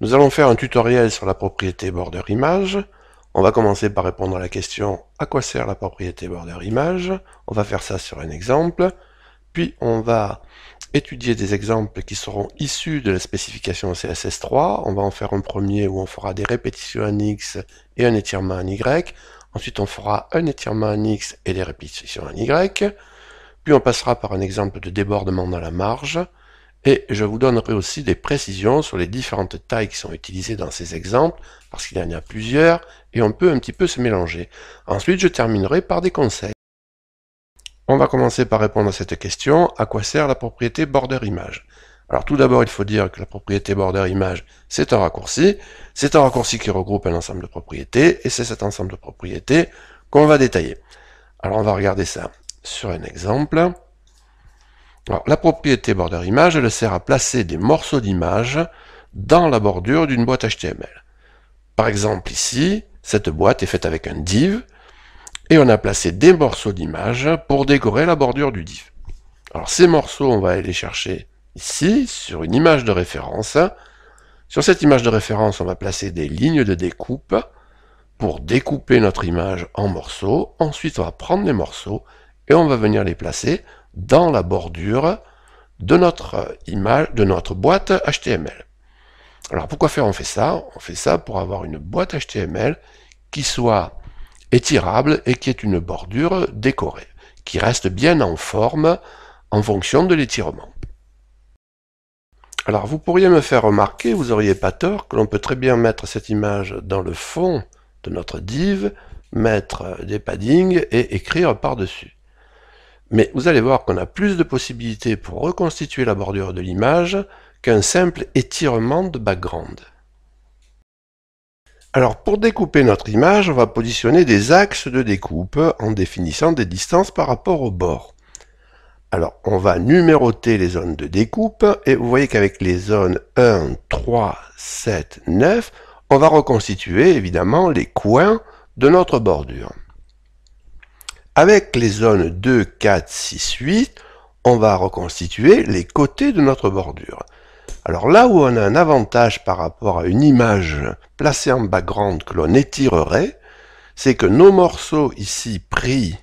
Nous allons faire un tutoriel sur la propriété border image. On va commencer par répondre à la question à quoi sert la propriété border image. On va faire ça sur un exemple. Puis on va étudier des exemples qui seront issus de la spécification CSS3. On va en faire un premier où on fera des répétitions en X et un étirement en Y. Ensuite on fera un étirement en X et des répétitions en Y. Puis on passera par un exemple de débordement dans la marge. Et je vous donnerai aussi des précisions sur les différentes tailles qui sont utilisées dans ces exemples, parce qu'il y en a plusieurs, et on peut un petit peu se mélanger. Ensuite, je terminerai par des conseils. On va commencer par répondre à cette question, à quoi sert la propriété border image alors tout d'abord, il faut dire que la propriété border image, c'est un raccourci. C'est un raccourci qui regroupe un ensemble de propriétés, et c'est cet ensemble de propriétés qu'on va détailler. Alors on va regarder ça sur un exemple la propriété border image, elle sert à placer des morceaux d'image dans la bordure d'une boîte HTML. Par exemple ici, cette boîte est faite avec un div, et on a placé des morceaux d'image pour décorer la bordure du div. Alors ces morceaux, on va aller les chercher ici, sur une image de référence. Sur cette image de référence, on va placer des lignes de découpe pour découper notre image en morceaux. Ensuite, on va prendre les morceaux et on va venir les placer dans la bordure de notre image, de notre boîte HTML. Alors pourquoi faire on fait ça On fait ça pour avoir une boîte HTML qui soit étirable et qui est une bordure décorée, qui reste bien en forme en fonction de l'étirement. Alors vous pourriez me faire remarquer, vous n'auriez pas tort, que l'on peut très bien mettre cette image dans le fond de notre div, mettre des paddings et écrire par-dessus. Mais vous allez voir qu'on a plus de possibilités pour reconstituer la bordure de l'image qu'un simple étirement de background. Alors pour découper notre image, on va positionner des axes de découpe en définissant des distances par rapport au bord. Alors on va numéroter les zones de découpe et vous voyez qu'avec les zones 1, 3, 7, 9, on va reconstituer évidemment les coins de notre bordure. Avec les zones 2, 4, 6, 8, on va reconstituer les côtés de notre bordure. Alors là où on a un avantage par rapport à une image placée en background que l'on étirerait, c'est que nos morceaux ici pris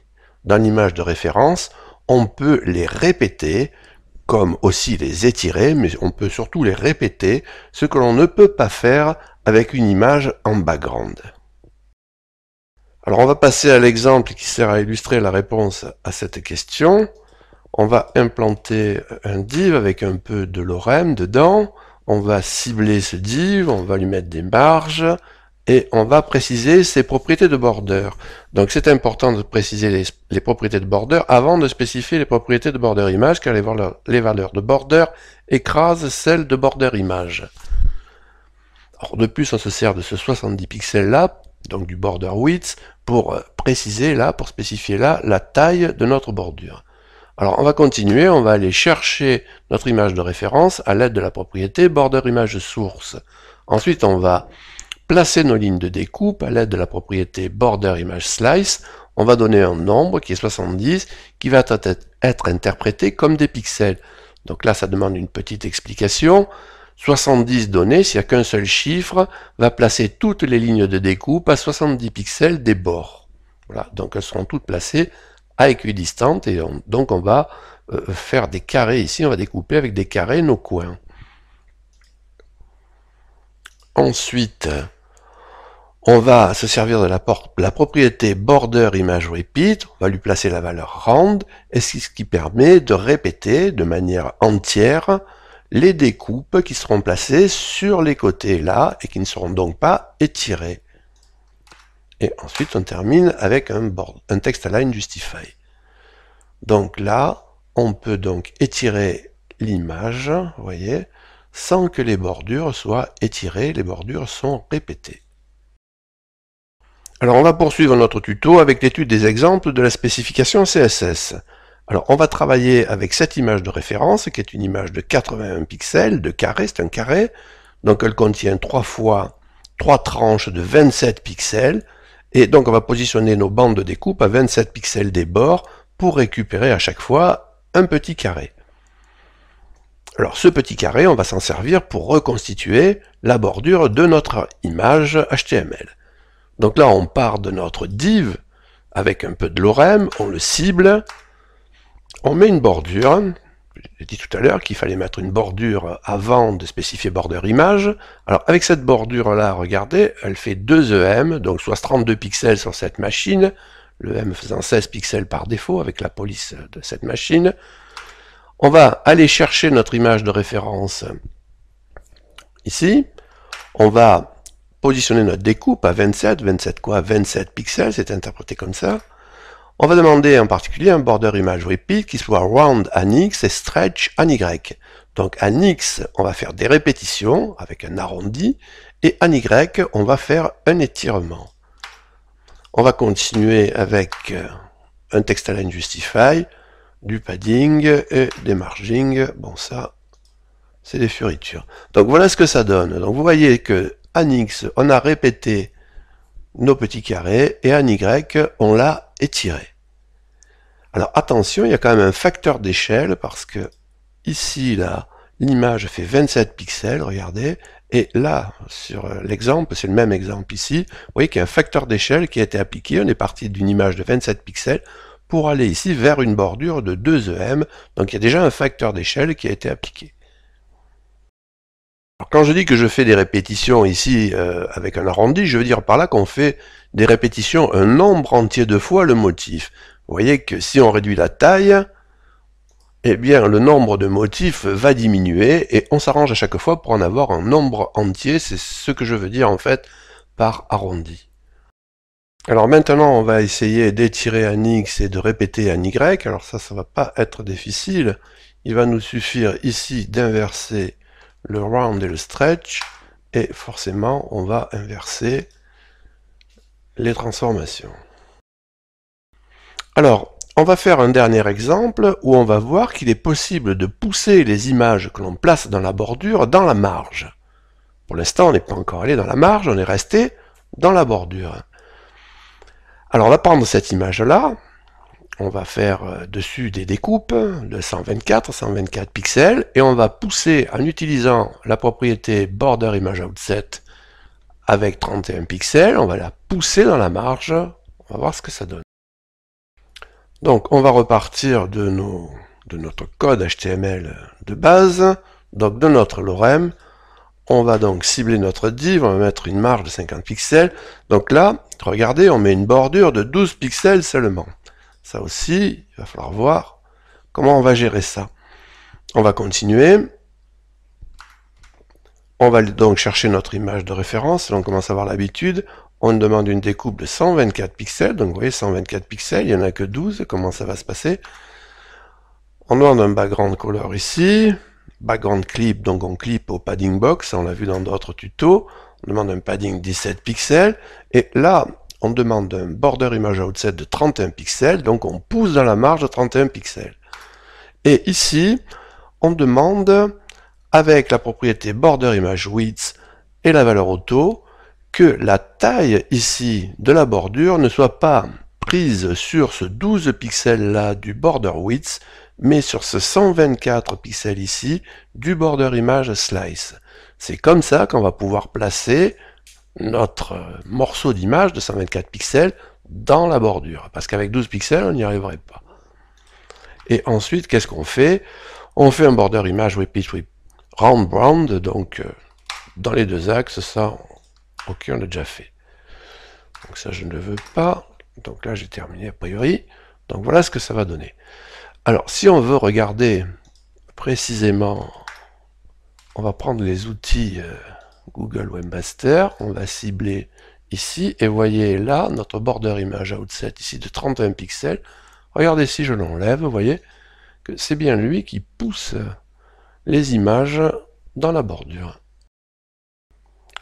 dans l'image de référence, on peut les répéter, comme aussi les étirer, mais on peut surtout les répéter, ce que l'on ne peut pas faire avec une image en background. Alors on va passer à l'exemple qui sert à illustrer la réponse à cette question. On va implanter un div avec un peu de lorem dedans. On va cibler ce div, on va lui mettre des marges et on va préciser ses propriétés de border. Donc c'est important de préciser les, propriétés de border avant de spécifier les propriétés de border image car les valeurs, de border écrasent celles de border image. Alors de plus, on se sert de ce 70 pixels là donc du border width, pour euh, préciser là, pour spécifier là, la taille de notre bordure. Alors on va continuer, on va aller chercher notre image de référence à l'aide de la propriété border image source. Ensuite on va placer nos lignes de découpe à l'aide de la propriété border image slice. On va donner un nombre qui est 70 qui va être interprété comme des pixels. Donc là ça demande une petite explication. 70 données, s'il n'y a qu'un seul chiffre, va placer toutes les lignes de découpe à 70 pixels des bords. Voilà, donc elles seront toutes placées à équidistante et donc on va euh, faire des carrés ici, on va découper avec des carrés nos coins. Ensuite, on va se servir de la, propriété border image repeat, on va lui placer la valeur round et ce qui permet de répéter de manière entière les découpes qui seront placées sur les côtés là et qui ne seront donc pas étirées. Et ensuite, on termine avec un, texte un text align justify. Donc là, on peut donc étirer l'image, vous voyez, sans que les bordures soient étirées, les bordures sont répétées. Alors on va poursuivre notre tuto avec l'étude des exemples de la spécification CSS. Alors on va travailler avec cette image de référence qui est une image de 81 pixels, de carré, c'est un carré, donc elle contient trois fois trois tranches de 27 pixels, et donc on va positionner nos bandes de découpe à 27 pixels des bords pour récupérer à chaque fois un petit carré. Alors ce petit carré, on va s'en servir pour reconstituer la bordure de notre image HTML. Donc là on part de notre div avec un peu de lorem, on le cible, on met une bordure. J'ai dit tout à l'heure qu'il fallait mettre une bordure avant de spécifier border image. Alors avec cette bordure là, regardez, elle fait 2 EM, donc soit 32 pixels sur cette machine, le M faisant 16 pixels par défaut avec la police de cette machine. On va aller chercher notre image de référence ici. On va positionner notre découpe à 27, 27 quoi 27 pixels, c'est interprété comme ça. On va demander en particulier un border image repeat qui soit round en X et stretch en Y. Donc en X, on va faire des répétitions avec un arrondi, et à Y, on va faire un étirement. On va continuer avec euh, un text align justify, du padding et des margings. Bon, ça, c'est des furitures. Donc voilà ce que ça donne. Donc vous voyez que en X, on a répété nos petits carrés, et à Y, on l'a alors attention, il y a quand même un facteur d'échelle parce que ici, là, l'image fait 27 pixels, regardez, et là, sur euh, l'exemple, c'est le même exemple ici, vous voyez qu'il y a un facteur d'échelle qui a été appliqué, on est parti d'une image de 27 pixels pour aller ici vers une bordure de 2 EM, donc il y a déjà un facteur d'échelle qui a été appliqué. Alors quand je dis que je fais des répétitions ici euh, avec un arrondi, je veux dire par là qu'on fait des répétitions un nombre entier de fois le motif. Vous voyez que si on réduit la taille, eh bien le nombre de motifs va diminuer et on s'arrange à chaque fois pour en avoir un nombre entier, c'est ce que je veux dire en fait par arrondi. Alors maintenant on va essayer d'étirer un x et de répéter un y, alors ça ça va pas être difficile, il va nous suffire ici d'inverser le round et le stretch, et forcément on va inverser les transformations. Alors, on va faire un dernier exemple où on va voir qu'il est possible de pousser les images que l'on place dans la bordure dans la marge. Pour l'instant, on n'est pas encore allé dans la marge, on est resté dans la bordure. Alors, on va prendre cette image-là, on va faire euh, dessus des découpes de 124, 124 pixels, et on va pousser en utilisant la propriété border image outset avec 31 pixels, on va la pousser dans la marge, on va voir ce que ça donne. Donc on va repartir de, de notre code HTML de base, donc de notre lorem, on va donc cibler notre div, on va mettre une marge de 50 pixels, donc là, regardez, on met une bordure de 12 pixels seulement. Ça aussi, il va falloir voir comment on va gérer ça. On va continuer. On va donc chercher notre image de référence, on commence à avoir l'habitude. On demande une découpe de 124 pixels, donc vous voyez 124 pixels, il n'y en a que 12, comment ça va se passer On demande un background color ici, background clip, donc on clip au padding box, on l'a vu dans d'autres tutos. On demande un padding 17 pixels, et là on demande un border image outset de 31 pixels, donc on pousse dans la marge de 31 pixels. Et ici, on demande, avec la propriété border image width et la valeur auto, que la taille ici de la bordure ne soit pas prise sur ce 12 pixels là du border width, mais sur ce 124 pixels ici du border image slice. C'est comme ça qu'on va pouvoir placer notre euh, morceau d'image de 124 pixels dans la bordure, parce qu'avec 12 pixels, on n'y arriverait pas. Et ensuite, qu'est-ce qu'on fait On fait un border image with pitch with round donc euh, dans les deux axes, ça, ok, on déjà fait. Donc ça, je ne le veux pas. Donc là, j'ai terminé a priori. Donc voilà ce que ça va donner. Alors, si on veut regarder précisément, on va prendre les outils... Euh, Google Webmaster, on va cibler ici, et voyez là, notre border image outset ici de 31 pixels, regardez si je l'enlève, vous voyez que c'est bien lui qui pousse les images dans la bordure.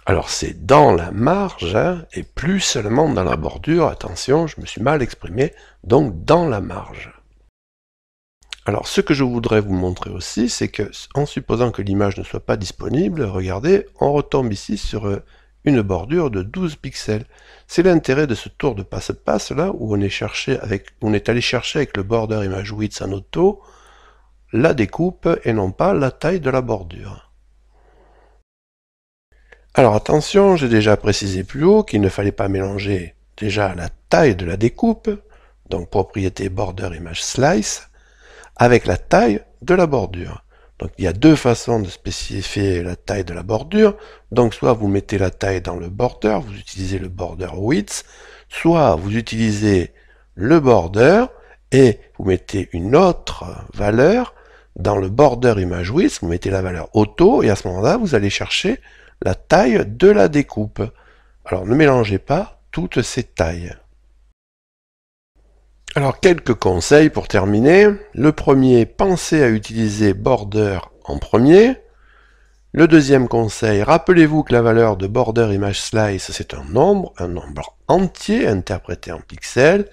Alors c'est dans la marge, hein, et plus seulement dans la bordure, attention, je me suis mal exprimé, donc dans la marge. Alors ce que je voudrais vous montrer aussi, c'est que en supposant que l'image ne soit pas disponible, regardez, on retombe ici sur euh, une bordure de 12 pixels. C'est l'intérêt de ce tour de passe-passe là où on est, on est allé chercher avec le border image width en auto la découpe et non pas la taille de la bordure. Alors attention, j'ai déjà précisé plus haut qu'il ne fallait pas mélanger déjà la taille de la découpe, donc propriété border image slice, avec la taille de la bordure. Donc il y a deux façons de spécifier la taille de la bordure. Donc soit vous mettez la taille dans le border, vous utilisez le border width, soit vous utilisez le border et vous mettez une autre valeur dans le border image width, vous mettez la valeur auto et à ce moment-là vous allez chercher la taille de la découpe. Alors ne mélangez pas toutes ces tailles. Alors quelques conseils pour terminer. Le premier, pensez à utiliser border en premier. Le deuxième conseil, rappelez-vous que la valeur de border image slice, c'est un nombre, un nombre entier interprété en pixels.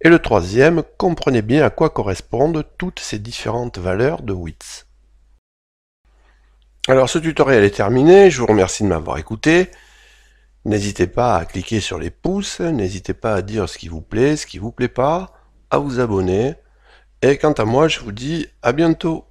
Et le troisième, comprenez bien à quoi correspondent toutes ces différentes valeurs de width. Alors ce tutoriel est terminé, je vous remercie de m'avoir écouté. N'hésitez pas à cliquer sur les pouces, n'hésitez pas à dire ce qui vous plaît, ce qui vous plaît pas à vous abonner. Et quant à moi, je vous dis à bientôt.